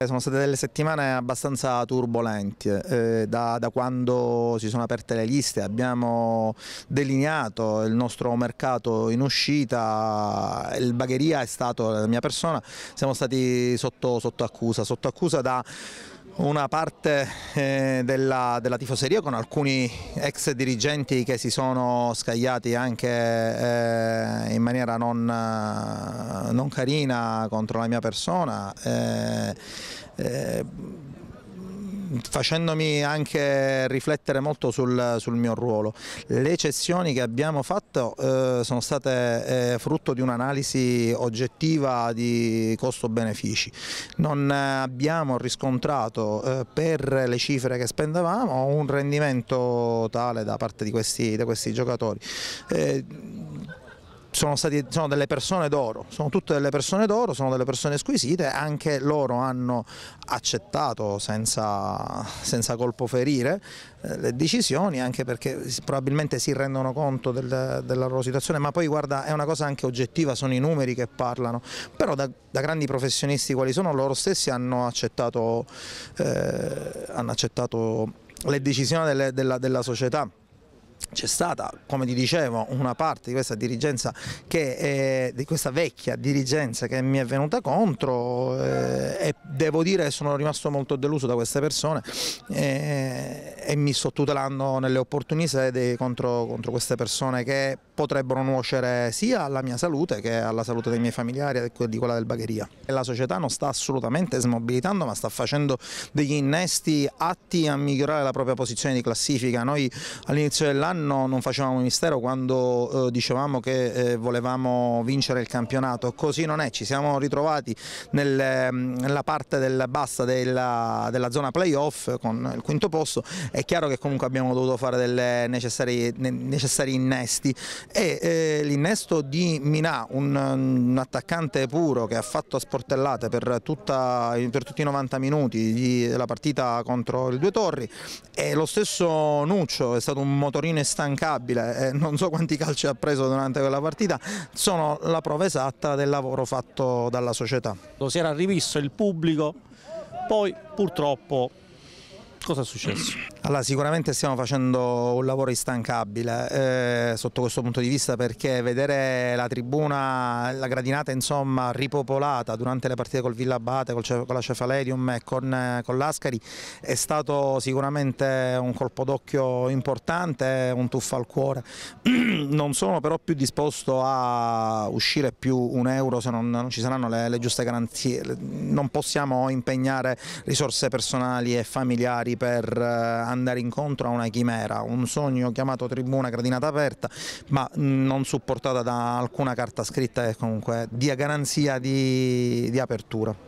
Eh, sono state delle settimane abbastanza turbolenti, eh, da, da, quando si sono aperte le liste abbiamo delineato il nostro mercato in uscita, il Bagheria è stato la mia persona, siamo stati sotto, sotto accusa, sotto accusa da una parte eh, della, della, tifoseria con alcuni ex dirigenti che si sono scagliati anche eh, in maniera non, non, carina contro la mia persona. Eh, eh facendomi anche riflettere molto sul, sul, mio ruolo. Le cessioni che abbiamo fatto eh, sono state eh, frutto di un'analisi oggettiva di costo-benefici. Non eh, abbiamo riscontrato eh, per le cifre che spendevamo un rendimento tale da parte di questi, di questi giocatori eh, sono, stati, sono, delle persone d'oro, sono tutte delle persone d'oro, sono delle persone squisite, anche loro hanno accettato senza, senza colpo ferire eh, le decisioni, anche perché probabilmente si rendono conto del, della loro situazione, ma poi guarda è una cosa anche oggettiva, sono i numeri che parlano, però da, da grandi professionisti quali sono loro stessi hanno accettato, eh, hanno accettato le decisioni delle, della, della società c'è stata, come ti dicevo, una parte di questa dirigenza che è, di questa vecchia dirigenza che mi è venuta contro eh, e devo dire che sono rimasto molto deluso da queste persone eh, e mi sto tutelando nelle opportune sedi contro, contro queste persone che potrebbero nuocere sia alla mia salute che alla salute dei miei familiari e di quella del Bagheria. La società non sta assolutamente smobilitando ma sta facendo degli innesti atti a migliorare la propria posizione di classifica. Noi all'inizio dell'anno quest'anno non facevamo mistero quando eh, dicevamo che eh, volevamo vincere il campionato, così non è, ci siamo ritrovati nel, nella mm, parte del, bassa della, della zona playoff con il quinto posto, è chiaro che comunque abbiamo dovuto fare dei necessari, necessari, innesti e eh, l'innesto di Minà, un, un, attaccante puro che ha fatto a sportellate per, tutta, per tutti i 90 minuti di, della partita contro il Due Torri e lo stesso Nuccio è stato un motorino instancabile, eh, non so quanti calci ha preso durante quella partita, sono la prova esatta del lavoro fatto dalla società. Si era rivisto il pubblico, poi purtroppo cosa è successo? Allora, sicuramente stiamo facendo un lavoro instancabile eh, sotto questo punto di vista perché vedere la tribuna, la gradinata insomma ripopolata durante le partite col Villa Abate, con la Cefaledium e con, eh, con l'Ascari è stato sicuramente un colpo d'occhio importante, un tuffo al cuore. non sono però più disposto a uscire più un euro se non, non ci saranno le, le giuste garanzie, non possiamo impegnare risorse personali e familiari per eh, andare incontro a una chimera, un sogno chiamato tribuna gradinata aperta, ma mm, non supportata da alcuna carta scritta che comunque dia garanzia di, di apertura.